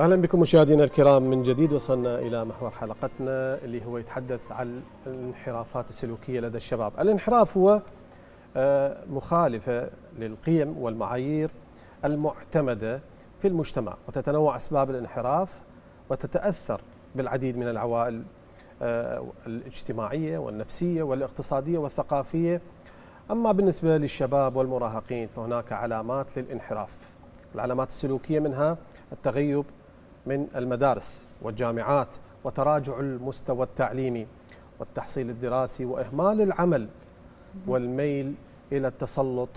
اهلا بكم مشاهدينا الكرام من جديد وصلنا الى محور حلقتنا اللي هو يتحدث عن الانحرافات السلوكيه لدى الشباب. الانحراف هو آه، مخالفه للقيم والمعايير المعتمده في المجتمع وتتنوع اسباب الانحراف وتتاثر بالعديد من العوائل آه، الاجتماعيه والنفسيه والاقتصاديه والثقافيه. اما بالنسبه للشباب والمراهقين فهناك علامات للانحراف. العلامات السلوكيه منها التغيب من المدارس والجامعات وتراجع المستوى التعليمي والتحصيل الدراسي واهمال العمل والميل الى التسلط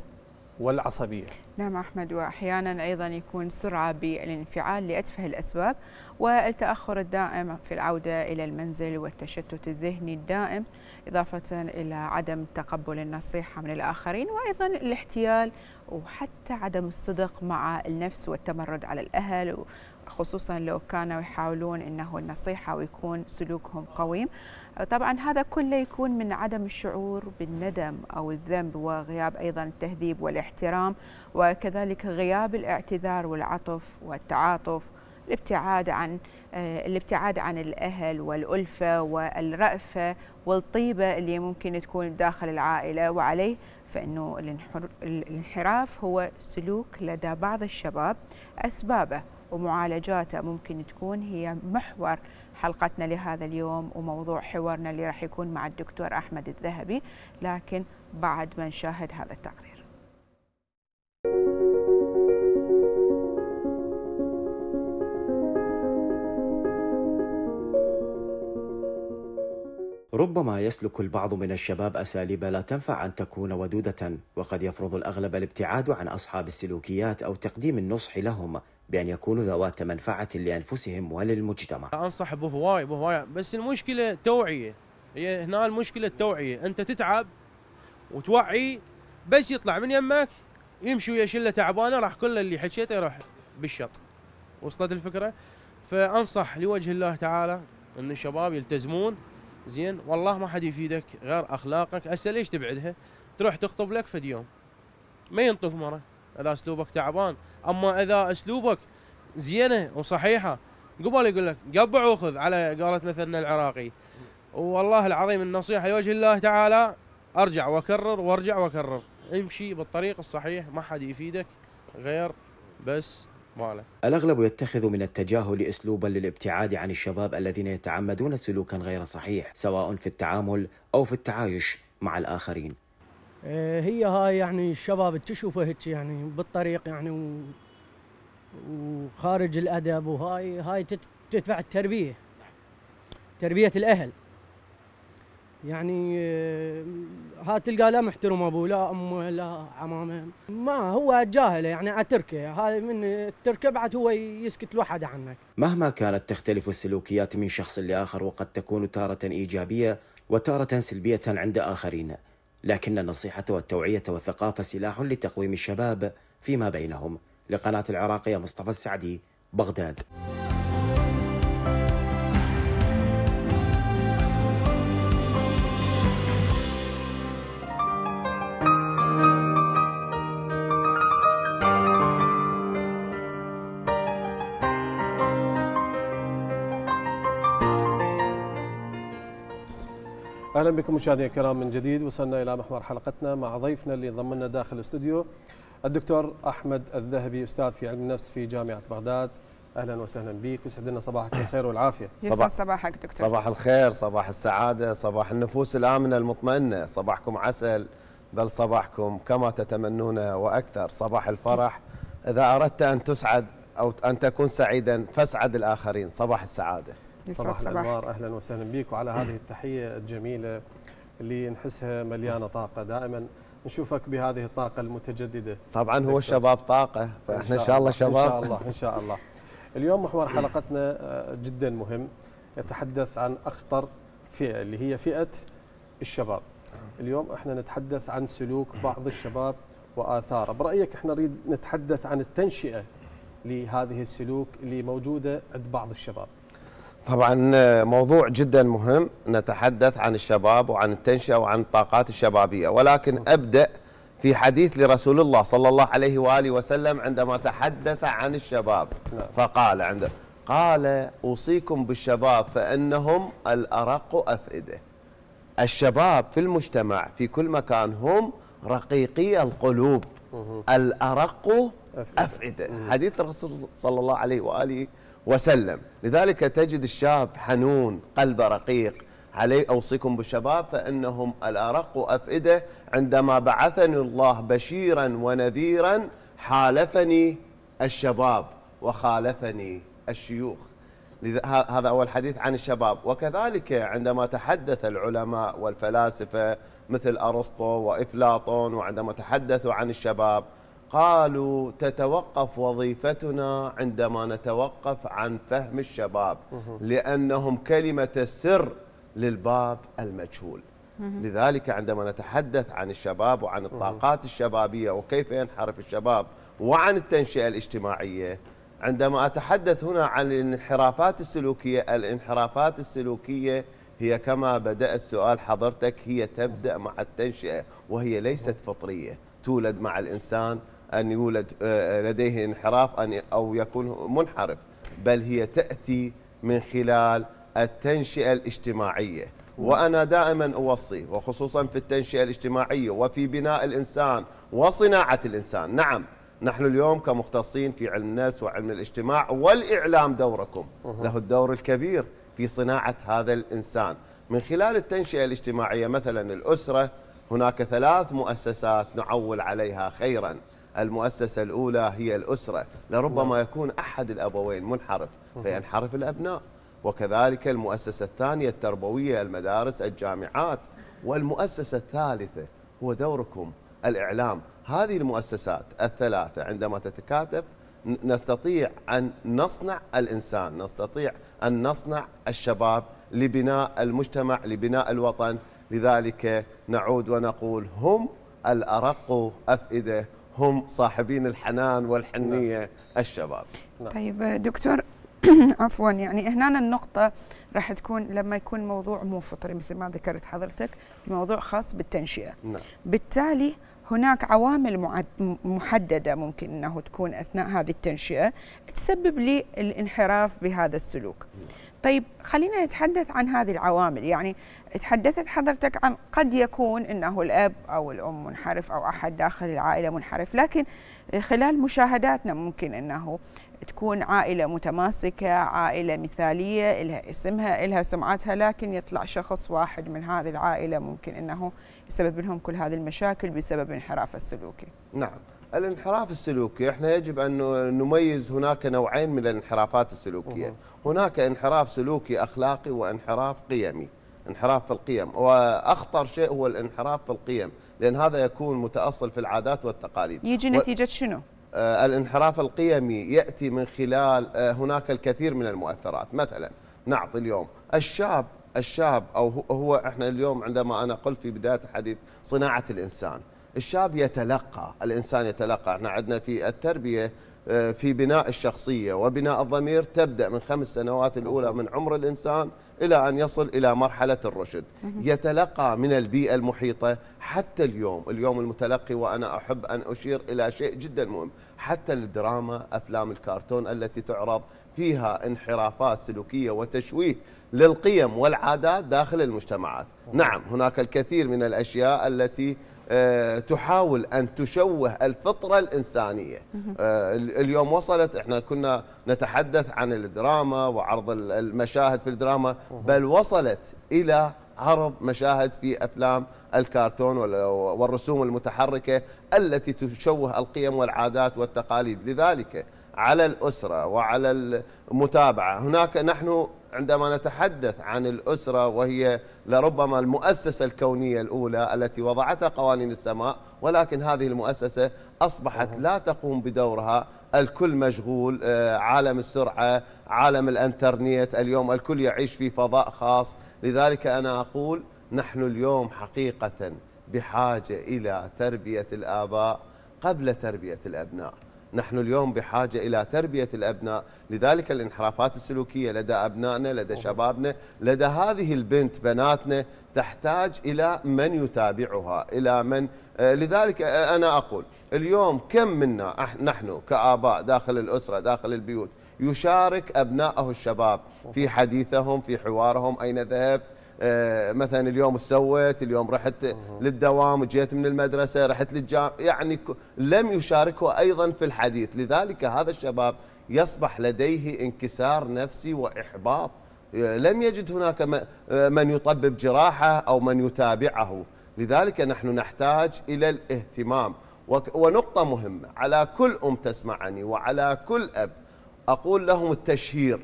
والعصبية نعم أحمد وأحيانا أيضا يكون سرعة بالانفعال لأتفه الأسباب والتأخر الدائم في العودة إلى المنزل والتشتت الذهني الدائم إضافة إلى عدم تقبل النصيحة من الآخرين وأيضا الاحتيال وحتى عدم الصدق مع النفس والتمرد على الأهل خصوصا لو كانوا يحاولون انه النصيحه ويكون سلوكهم قويم طبعا هذا كله يكون من عدم الشعور بالندم او الذنب وغياب ايضا التهذيب والاحترام وكذلك غياب الاعتذار والعطف والتعاطف الابتعاد عن آه، الابتعاد عن الاهل والالفه والرأفه والطيبه اللي ممكن تكون داخل العائله وعليه فإنه الانحراف هو سلوك لدى بعض الشباب أسبابه ومعالجاته ممكن تكون هي محور حلقتنا لهذا اليوم وموضوع حوارنا اللي راح يكون مع الدكتور أحمد الذهبي لكن بعد ما نشاهد هذا التقرير ربما يسلك البعض من الشباب أساليب لا تنفع أن تكون ودودة وقد يفرض الأغلب الابتعاد عن أصحاب السلوكيات أو تقديم النصح لهم بأن يكونوا ذوات منفعة لأنفسهم وللمجتمع أنصح بهواي بهواي بس المشكلة توعية هي هنا المشكلة التوعية أنت تتعب وتوعي بس يطلع من يمك يمشي ويا شله تعبانه راح كل اللي حكيته يروح بالشط وصلت الفكره فانصح لوجه الله تعالى ان الشباب يلتزمون زين والله ما حد يفيدك غير اخلاقك هسه ليش تبعدها تروح تخطب لك فد يوم ما ينطف مره اذا اسلوبك تعبان اما اذا اسلوبك زينه وصحيحه قبل يقول لك قبع وخذ على قولة مثلنا العراقي والله العظيم النصيحه لوجه الله تعالى ارجع واكرر وارجع واكرر امشي بالطريق الصحيح ما حد يفيدك غير بس ماله الأغلب يتخذ من التجاهل أسلوبا للابتعاد عن الشباب الذين يتعمدون سلوكا غير صحيح سواء في التعامل أو في التعايش مع الآخرين إيه، هي هاي يعني الشباب تشوفه هيك يعني بالطريق يعني و... وخارج الادب وهاي هاي تتبع التربيه تربيه الاهل يعني آه، ها تلقى لا محترم ابوه لا امه لا عمامه ما هو جاهله يعني اتركه هاي من التركه بعد هو يسكت لوحده عنك مهما كانت تختلف السلوكيات من شخص لاخر وقد تكون تاره ايجابيه وتاره سلبيه عند اخرين لكن النصيحه والتوعيه والثقافه سلاح لتقويم الشباب فيما بينهم لقناه العراقيه مصطفى السعدي بغداد اهلا بكم مشاهدينا الكرام من جديد وصلنا الى محور حلقتنا مع ضيفنا اللي لنا داخل الاستوديو الدكتور احمد الذهبي استاذ في علم النفس في جامعه بغداد اهلا وسهلا بك ويسعد لنا صباحك الخير والعافيه صباح صباحك دكتور صباح الخير صباح السعاده صباح النفوس الامنه المطمئنه صباحكم عسل بل صباحكم كما تتمنون واكثر صباح الفرح اذا اردت ان تسعد او ان تكون سعيدا فاسعد الاخرين صباح السعاده صباح الانوار اهلا وسهلا بك وعلى هذه التحيه الجميله اللي نحسها مليانه طاقه دائما نشوفك بهذه الطاقه المتجدده طبعا هو الشباب طاقه فاحنا ان شاء الله شباب ان شاء الله ان شاء الله اليوم محور حلقتنا آه، جدا مهم يتحدث عن اخطر فئه اللي هي فئه الشباب اليوم احنا نتحدث عن سلوك بعض الشباب واثاره برايك احنا نريد نتحدث عن التنشئه لهذه السلوك اللي موجوده عند بعض الشباب طبعا آه، موضوع جدا مهم نتحدث عن الشباب وعن التنشئه وعن الطاقات الشبابيه ولكن ابدا في حديث لرسول الله صلى الله عليه واله وسلم عندما تحدث عن الشباب نعم. فقال عند قال اوصيكم بالشباب فانهم الارق افئده الشباب في المجتمع في كل مكان هم رقيقي القلوب الارق افئده حديث الرسول صلى الله عليه واله وسلم لذلك تجد الشاب حنون قلبه رقيق علي أوصيكم بالشباب فإنهم الأرق أفئدة عندما بعثني الله بشيرا ونذيرا حالفني الشباب وخالفني الشيوخ هذا أول حديث عن الشباب وكذلك عندما تحدث العلماء والفلاسفة مثل أرسطو وإفلاطون وعندما تحدثوا عن الشباب قالوا تتوقف وظيفتنا عندما نتوقف عن فهم الشباب لأنهم كلمة السر للباب المجهول لذلك عندما نتحدث عن الشباب وعن الطاقات الشبابية وكيف ينحرف الشباب وعن التنشئة الاجتماعية عندما أتحدث هنا عن الانحرافات السلوكية الانحرافات السلوكية هي كما بدأ السؤال حضرتك هي تبدأ مع التنشئة وهي ليست فطرية تولد مع الإنسان أن يولد آه، آه، لديه انحراف أن أو يكون منحرف بل هي تأتي من خلال التنشئة الاجتماعية وأنا دائما أوصي وخصوصا في التنشئة الاجتماعية وفي بناء الإنسان وصناعة الإنسان نعم نحن اليوم كمختصين في علم النفس وعلم الاجتماع والإعلام دوركم له الدور الكبير في صناعة هذا الإنسان من خلال التنشئة الاجتماعية مثلا الأسرة هناك ثلاث مؤسسات نعول عليها خيرا المؤسسة الأولى هي الأسرة لربما نعم. يكون أحد الأبوين منحرف فينحرف الأبناء وكذلك المؤسسة الثانية التربوية المدارس الجامعات والمؤسسة الثالثة هو دوركم الإعلام هذه المؤسسات الثلاثة عندما تتكاتف نستطيع أن نصنع الإنسان نستطيع أن نصنع الشباب لبناء المجتمع لبناء الوطن لذلك نعود ونقول هم الأرق أفئدة هم صاحبين الحنان والحنية نعم. الشباب نعم. طيب دكتور عفوا يعني هنا النقطة راح تكون لما يكون موضوع مو فطري مثل ما ذكرت حضرتك موضوع خاص بالتنشئة نعم. بالتالي هناك عوامل محددة ممكن أنه تكون أثناء هذه التنشئة تسبب لي الانحراف بهذا السلوك نعم. طيب خلينا نتحدث عن هذه العوامل يعني تحدثت حضرتك عن قد يكون انه الاب او الام منحرف او احد داخل العائله منحرف لكن خلال مشاهداتنا ممكن انه تكون عائله متماسكه عائله مثاليه لها اسمها لها سمعتها لكن يطلع شخص واحد من هذه العائله ممكن انه يسبب لهم كل هذه المشاكل بسبب انحرافه السلوكي نعم الانحراف السلوكي احنا يجب ان نميز هناك نوعين من الانحرافات السلوكيه هناك انحراف سلوكي اخلاقي وانحراف قيمي انحراف في القيم واخطر شيء هو الانحراف في القيم لان هذا يكون متاصل في العادات والتقاليد يجي نتيجه شنو آه، الانحراف القيمي ياتي من خلال آه، هناك الكثير من المؤثرات مثلا نعطي اليوم الشاب الشاب او هو احنا اليوم عندما انا قلت في بدايه الحديث صناعه الانسان الشاب يتلقى الإنسان يتلقى احنا عندنا في التربية آه، في بناء الشخصية وبناء الضمير تبدأ من خمس سنوات الأولى من عمر الإنسان إلى أن يصل إلى مرحلة الرشد يتلقى من البيئة المحيطة حتى اليوم اليوم المتلقي وأنا أحب أن أشير إلى شيء جدا مهم حتى الدراما أفلام الكرتون التي تعرض فيها انحرافات سلوكية وتشويه للقيم والعادات داخل المجتمعات نعم هناك الكثير من الأشياء التي آه، تحاول ان تشوه الفطره الانسانيه آه، اليوم وصلت احنا كنا نتحدث عن الدراما وعرض المشاهد في الدراما بل وصلت الى عرض مشاهد في افلام الكرتون والرسوم المتحركه التي تشوه القيم والعادات والتقاليد لذلك على الاسره وعلى المتابعه هناك نحن عندما نتحدث عن الأسرة وهي لربما المؤسسة الكونية الأولى التي وضعتها قوانين السماء ولكن هذه المؤسسة أصبحت لا تقوم بدورها الكل مشغول آه، عالم السرعة عالم الأنترنت اليوم الكل يعيش في فضاء خاص لذلك أنا أقول نحن اليوم حقيقة بحاجة إلى تربية الآباء قبل تربية الأبناء نحن اليوم بحاجة إلى تربية الأبناء لذلك الانحرافات السلوكية لدى أبنائنا لدى شبابنا لدى هذه البنت بناتنا تحتاج إلى من يتابعها إلى من آه، لذلك آه، أنا أقول اليوم كم منا نحن كآباء داخل الأسرة داخل البيوت يشارك أبنائه الشباب في حديثهم في حوارهم أين ذهبت آه، مثلا اليوم سويت اليوم رحت للدوام وجيت من المدرسة رحت للجامعة يعني لم يشاركه أيضا في الحديث لذلك هذا الشباب يصبح لديه انكسار نفسي وإحباط آه، لم يجد هناك آه، من يطبب جراحه أو من يتابعه لذلك نحن نحتاج إلى الاهتمام ونقطة مهمة على كل أم تسمعني وعلى كل أب أقول لهم التشهير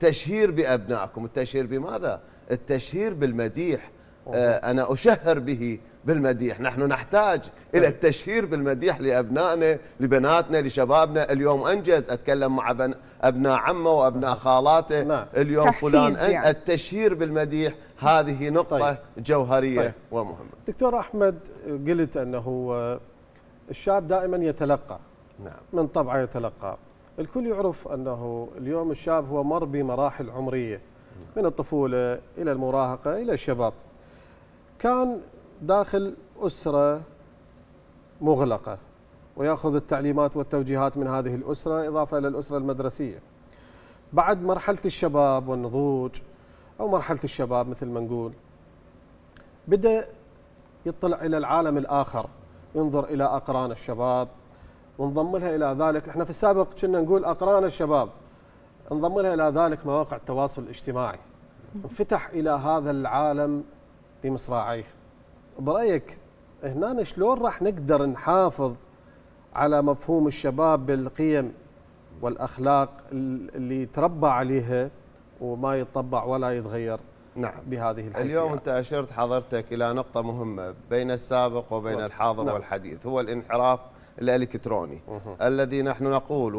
تشهير بأبنائكم التشهير بماذا؟ التشهير بالمديح آه، أنا أشهر به بالمديح نحن نحتاج إلى طيب. التشهير بالمديح لأبنائنا لبناتنا لشبابنا اليوم أنجز أتكلم مع بن... أبناء عمه وأبناء نعم. خالاته نعم. اليوم فلان يعني. التشهير بالمديح هذه طيب. نقطة طيب. جوهرية طيب. ومهمة دكتور أحمد قلت أنه آه، الشاب دائما يتلقى نعم. من طبعه يتلقى الكل يعرف أنه اليوم الشاب هو مر بمراحل عمرية من الطفولة إلى المراهقة إلى الشباب كان داخل أسرة مغلقة ويأخذ التعليمات والتوجيهات من هذه الأسرة إضافة إلى الأسرة المدرسية بعد مرحلة الشباب والنضوج أو مرحلة الشباب مثل ما نقول بدأ يطلع إلى العالم الآخر ينظر إلى أقران الشباب وانضم لها إلى ذلك احنا في السابق كنا نقول أقران الشباب انضم لها الى ذلك مواقع التواصل الاجتماعي انفتح الى هذا العالم بمصراعيه برايك هنا شلون راح نقدر نحافظ على مفهوم الشباب بالقيم والاخلاق اللي تربى عليها وما يتطبع ولا يتغير نعم بهذه الحقيقة. اليوم انت اشرت حضرتك الى نقطه مهمه بين السابق وبين نعم. الحاضر نعم. والحديث هو الانحراف الالكتروني الذي نحن نقول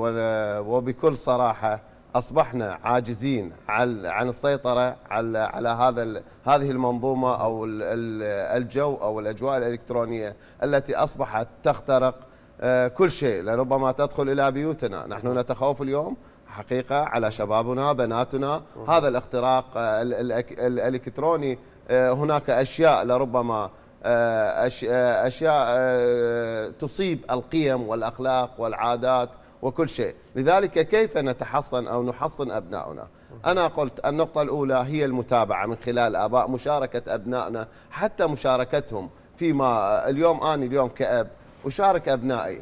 وبكل صراحه اصبحنا عاجزين عن السيطره على على هذا هذه المنظومه او الجو او الاجواء الالكترونيه التي اصبحت تخترق آه، كل شيء لربما تدخل الى بيوتنا، نحن نتخوف اليوم حقيقه على شبابنا بناتنا هذا الاختراق آه، الالكتروني آه، هناك اشياء لربما اشياء تصيب القيم والاخلاق والعادات وكل شيء لذلك كيف نتحصن أو نحصن أبنائنا أنا قلت النقطة الأولى هي المتابعة من خلال آباء مشاركة أبنائنا حتى مشاركتهم فيما اليوم أنا اليوم كأب أشارك أبنائي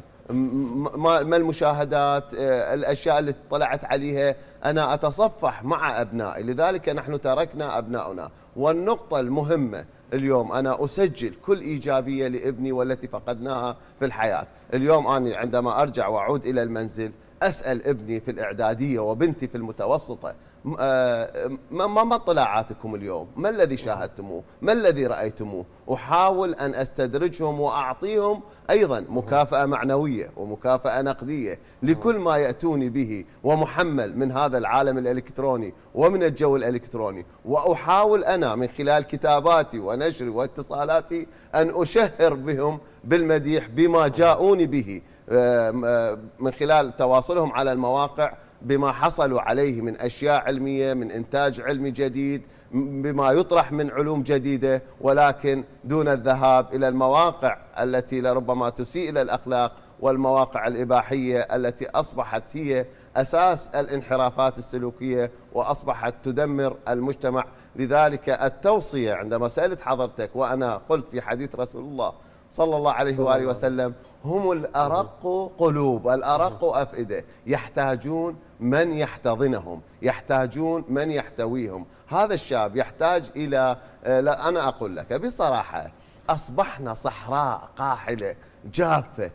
ما المشاهدات آه، الأشياء اللي طلعت عليها أنا أتصفح مع أبنائي لذلك نحن تركنا أبناؤنا والنقطة المهمة اليوم أنا أسجل كل إيجابية لابني والتي فقدناها في الحياة اليوم أنا عندما أرجع وأعود إلى المنزل أسأل ابني في الإعدادية وبنتي في المتوسطة آه، ما ما اطلاعاتكم اليوم؟ ما الذي شاهدتموه؟ ما الذي رايتموه؟ احاول ان استدرجهم واعطيهم ايضا مكافاه معنويه ومكافاه نقديه لكل ما ياتوني به ومحمل من هذا العالم الالكتروني ومن الجو الالكتروني، واحاول انا من خلال كتاباتي ونشري واتصالاتي ان اشهر بهم بالمديح بما جاءوني به آه، آه، من خلال تواصلهم على المواقع بما حصلوا عليه من أشياء علمية من إنتاج علمي جديد بما يطرح من علوم جديدة ولكن دون الذهاب إلى المواقع التي لربما تسيء إلى الأخلاق والمواقع الإباحية التي أصبحت هي أساس الانحرافات السلوكية وأصبحت تدمر المجتمع لذلك التوصية عندما سألت حضرتك وأنا قلت في حديث رسول الله صلى الله عليه وآله وسلم هم الأرق قلوب الأرق أفئدة يحتاجون من يحتضنهم يحتاجون من يحتويهم هذا الشاب يحتاج إلى آه، لا أنا أقول لك بصراحة أصبحنا صحراء قاحلة جافة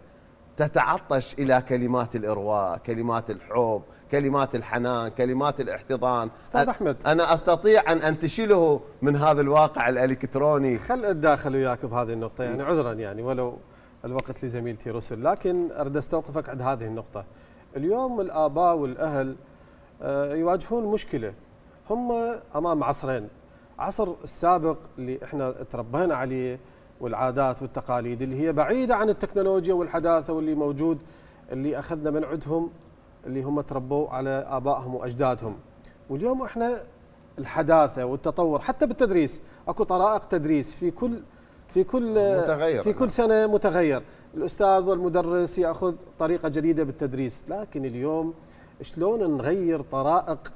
تتعطش إلى كلمات الإرواء كلمات الحب كلمات الحنان كلمات الاحتضان أستاذ أحمد أنا أستطيع أن أنتشله من هذا الواقع الإلكتروني خل أتداخل وياك بهذه النقطة يعني عذرا يعني ولو الوقت لزميلتي رسل لكن أريد أستوقفك عند هذه النقطة اليوم الآباء والأهل آه، يواجهون مشكلة هم أمام عصرين عصر السابق اللي احنا تربينا عليه والعادات والتقاليد اللي هي بعيدة عن التكنولوجيا والحداثة واللي موجود اللي أخذنا من عندهم اللي هم تربوا على آبائهم وأجدادهم واليوم احنا الحداثة والتطور حتى بالتدريس أكو طرائق تدريس في كل في كل متغير في كل سنه متغير الاستاذ والمدرس ياخذ طريقه جديده بالتدريس لكن اليوم شلون نغير طرائق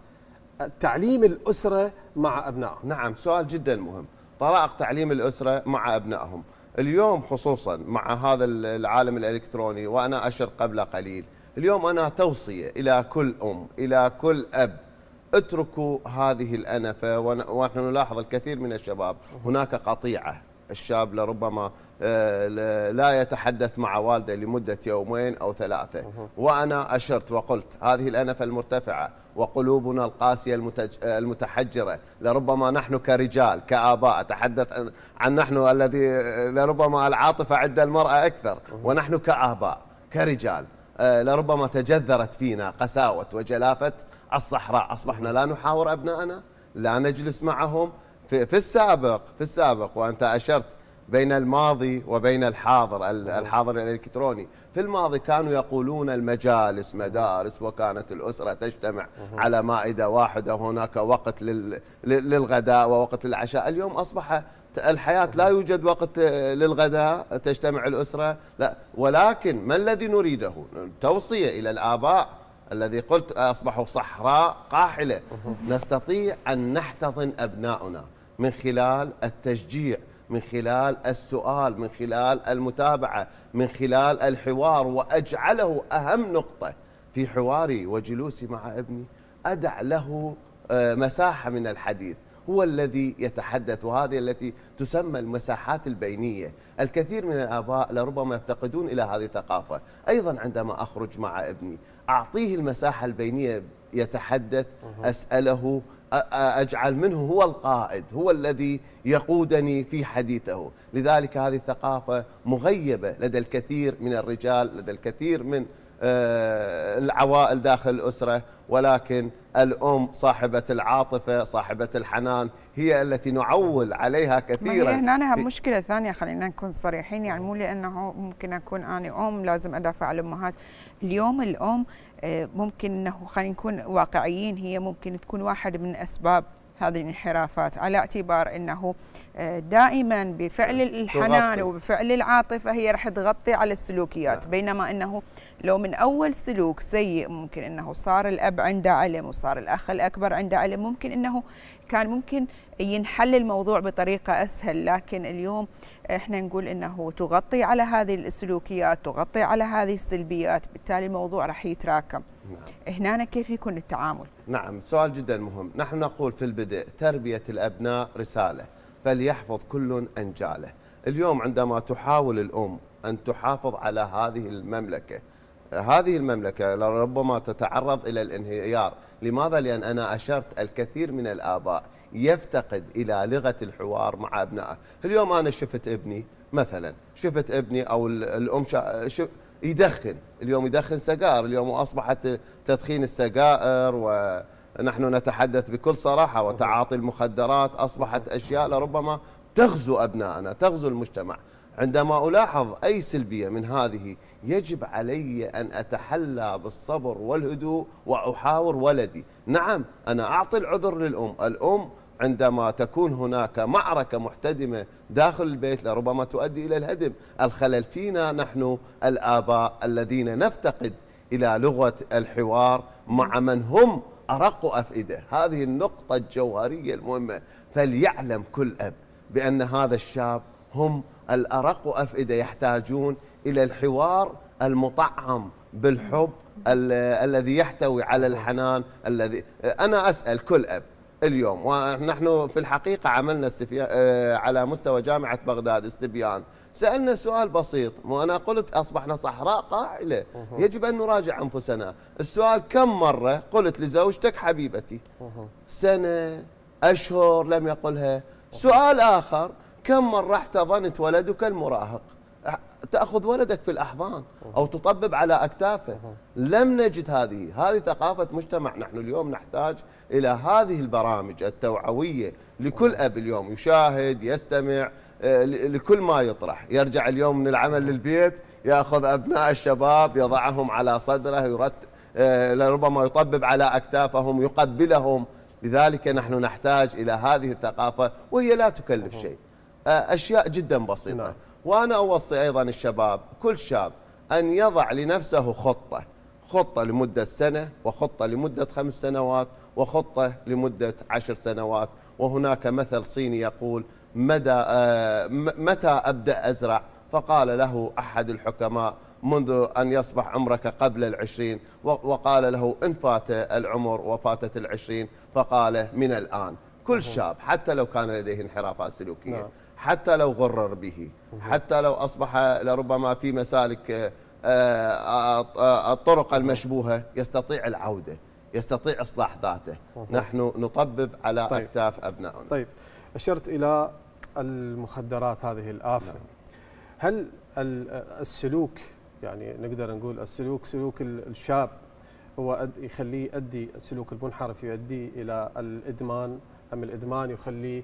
تعليم الاسره مع ابنائهم نعم سؤال جدا مهم طرائق تعليم الاسره مع ابنائهم اليوم خصوصا مع هذا العالم الالكتروني وانا اشرت قبل قليل اليوم انا توصيه الى كل ام الى كل اب اتركوا هذه الانفه ونحن نلاحظ الكثير من الشباب هناك قطيعه الشاب لربما آه، لا يتحدث مع والده لمدة يومين أو ثلاثة وأنا أشرت وقلت هذه الأنف المرتفعة وقلوبنا القاسية آه، المتحجرة لربما نحن كرجال كآباء أتحدث عن نحن الذي آه، لربما العاطفة عند المرأة أكثر ونحن كآباء كرجال لربما تجذرت فينا قساوة وجلافة الصحراء أصبحنا لا نحاور أبنائنا لا نجلس معهم في, في السابق في السابق وانت اشرت بين الماضي وبين الحاضر الحاضر الالكتروني في الماضي كانوا يقولون المجالس مدارس وكانت الاسره تجتمع على مائده واحده هناك وقت للغداء ووقت للعشاء اليوم اصبح الحياه لا يوجد وقت للغداء تجتمع الاسره لا ولكن ما الذي نريده توصيه الى الاباء الذي قلت اصبحوا صحراء قاحله نستطيع ان نحتضن ابناؤنا من خلال التشجيع من خلال السؤال من خلال المتابعة من خلال الحوار وأجعله أهم نقطة في حواري وجلوسي مع ابني أدع له آه، مساحة من الحديث هو الذي يتحدث وهذه التي تسمى المساحات البينية الكثير من الآباء لربما يفتقدون إلى هذه الثقافة أيضا عندما أخرج مع ابني أعطيه المساحة البينية يتحدث أسأله أجعل منه هو القائد هو الذي يقودني في حديثه لذلك هذه الثقافة مغيبة لدى الكثير من الرجال لدى الكثير من آه، العوائل داخل الأسرة ولكن الأم صاحبة العاطفة صاحبة الحنان هي التي نعول عليها كثيرا هنا أنا مشكلة ثانية خلينا نكون صريحين يعني مو لأنه ممكن أكون أنا أم لازم أدافع على الأمهات اليوم الأم آه، ممكن انه خلينا نكون واقعيين هي ممكن تكون واحد من اسباب هذه الانحرافات على اعتبار انه آه، دائما بفعل الحنان تغطي. وبفعل العاطفه هي راح تغطي على السلوكيات نعم. بينما انه لو من اول سلوك سيء ممكن انه صار الاب عنده علم وصار الاخ الاكبر عنده علم ممكن انه كان ممكن ينحل الموضوع بطريقة أسهل لكن اليوم إحنا نقول إنه تغطي على هذه السلوكيات تغطي على هذه السلبيات بالتالي الموضوع راح يتراكم نعم. هنا كيف يكون التعامل نعم سؤال جدا مهم نحن نقول في البدء تربية الأبناء رسالة فليحفظ كل أنجاله اليوم عندما تحاول الأم أن تحافظ على هذه المملكة هذه المملكة لربما تتعرض إلى الانهيار لماذا؟ لأن أنا أشرت الكثير من الآباء يفتقد إلى لغة الحوار مع أبنائه اليوم أنا شفت ابني مثلا شفت ابني أو الأم شف يدخن اليوم يدخن سجائر اليوم أصبحت تدخين السجائر و نحن نتحدث بكل صراحة وتعاطي المخدرات أصبحت أشياء لربما تغزو أبنائنا تغزو المجتمع عندما ألاحظ أي سلبية من هذه يجب علي أن أتحلى بالصبر والهدوء وأحاور ولدي نعم أنا أعطي العذر للأم الأم عندما تكون هناك معركة محتدمة داخل البيت لربما تؤدي إلى الهدم الخلل فينا نحن الآباء الذين نفتقد إلى لغة الحوار مع من هم أرق أفئدة هذه النقطة الجوهرية المهمة فليعلم كل أب بأن هذا الشاب هم الأرق أفئدة يحتاجون إلى الحوار المطعم بالحب الذي يحتوي على الحنان الذي أنا أسأل كل أب اليوم ونحن في الحقيقة عملنا آه، على مستوى جامعة بغداد استبيان سألنا سؤال بسيط وأنا قلت أصبحنا صحراء قاعلة يجب أن نراجع أنفسنا السؤال كم مرة قلت لزوجتك حبيبتي سنة أشهر لم يقلها سؤال آخر كم مرة احتضنت ولدك المراهق تأخذ ولدك في الأحضان أو تطبب على أكتافه لم نجد هذه هذه ثقافة مجتمع نحن اليوم نحتاج إلى هذه البرامج التوعوية لكل أب اليوم يشاهد يستمع آه، لكل ما يطرح يرجع اليوم من العمل للبيت يأخذ أبناء الشباب يضعهم على صدره يرت آه، لربما يطبب على أكتافهم يقبلهم لذلك نحن نحتاج إلى هذه الثقافة وهي لا تكلف شيء آه، أشياء جدا بسيطة نعم. وأنا أوصي أيضا الشباب كل شاب أن يضع لنفسه خطة خطة لمدة سنة وخطة لمدة خمس سنوات وخطة لمدة عشر سنوات وهناك مثل صيني يقول مدى آه، متى أبدأ أزرع فقال له أحد الحكماء منذ أن يصبح عمرك قبل العشرين وقال له إن فات العمر وفاتت العشرين فقال من الآن كل نعم. شاب حتى لو كان لديه انحرافات سلوكية نعم. حتى لو غرر به حتى لو أصبح لربما في مسالك آه، آه، الطرق المشبوهة يستطيع العودة يستطيع إصلاح ذاته نحن نطبب على طيب. أكتاف أبنائنا طيب أشرت إلى المخدرات هذه الآفة نعم. هل السلوك يعني نقدر نقول السلوك سلوك الشاب هو يخليه يؤدي السلوك المنحرف يؤدي إلى الإدمان أم الإدمان يخليه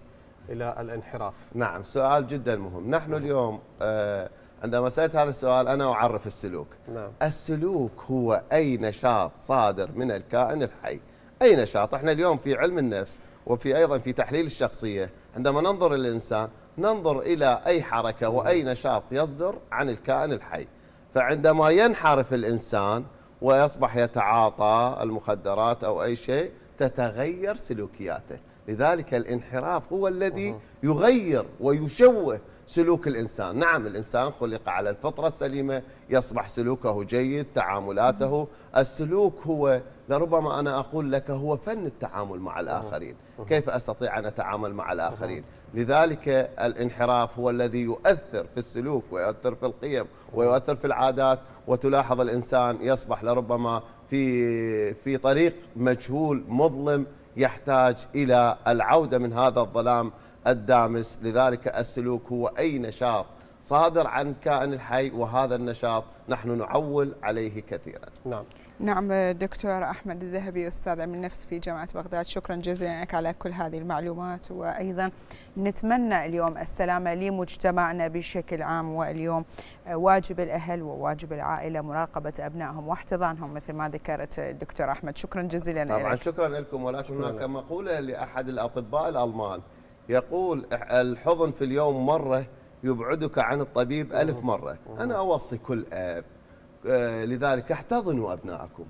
الى الانحراف نعم سؤال جدا مهم نحن نعم. اليوم آه، عندما سألت هذا السؤال أنا أعرف السلوك نعم. السلوك هو أي نشاط صادر من الكائن الحي أي نشاط احنا اليوم في علم النفس وفي أيضا في تحليل الشخصية عندما ننظر للإنسان ننظر إلى أي حركة نعم. وأي نشاط يصدر عن الكائن الحي فعندما ينحرف الإنسان ويصبح يتعاطى المخدرات أو أي شيء تتغير سلوكياته لذلك الانحراف هو الذي يغير ويشوه سلوك الإنسان نعم الإنسان خلق على الفطرة السليمة يصبح سلوكه جيد تعاملاته السلوك هو لربما أنا أقول لك هو فن التعامل مع الآخرين كيف أستطيع أن أتعامل مع الآخرين لذلك الانحراف هو الذي يؤثر في السلوك ويؤثر في القيم ويؤثر في العادات وتلاحظ الإنسان يصبح لربما في في طريق مجهول مظلم يحتاج الى العوده من هذا الظلام الدامس لذلك السلوك هو اي نشاط صادر عن كائن الحي وهذا النشاط نحن نعول عليه كثيرا نعم نعم دكتور أحمد الذهبي أستاذ علم النفس في جامعة بغداد شكرا جزيلا لك على كل هذه المعلومات وأيضا نتمنى اليوم السلامة لمجتمعنا بشكل عام واليوم واجب الأهل وواجب العائلة مراقبة أبنائهم واحتضانهم مثل ما ذكرت الدكتور أحمد شكرا جزيلا طبعا إليك. شكرا لكم ولكن هناك مقولة لأحد الأطباء الألمان يقول الحضن في اليوم مرة يبعدك عن الطبيب ألف مرة أنا أوصي كل أب آه، لذلك احتضنوا أبناءكم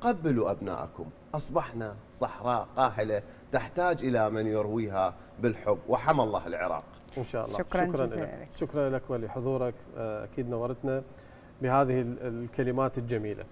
قبلوا أبناءكم أصبحنا صحراء قاحلة تحتاج إلى من يرويها بالحب وحمى الله العراق إن شاء الله شكرا, شكرا لك شكرا لك ولحضورك آه، أكيد نورتنا بهذه الكلمات الجميلة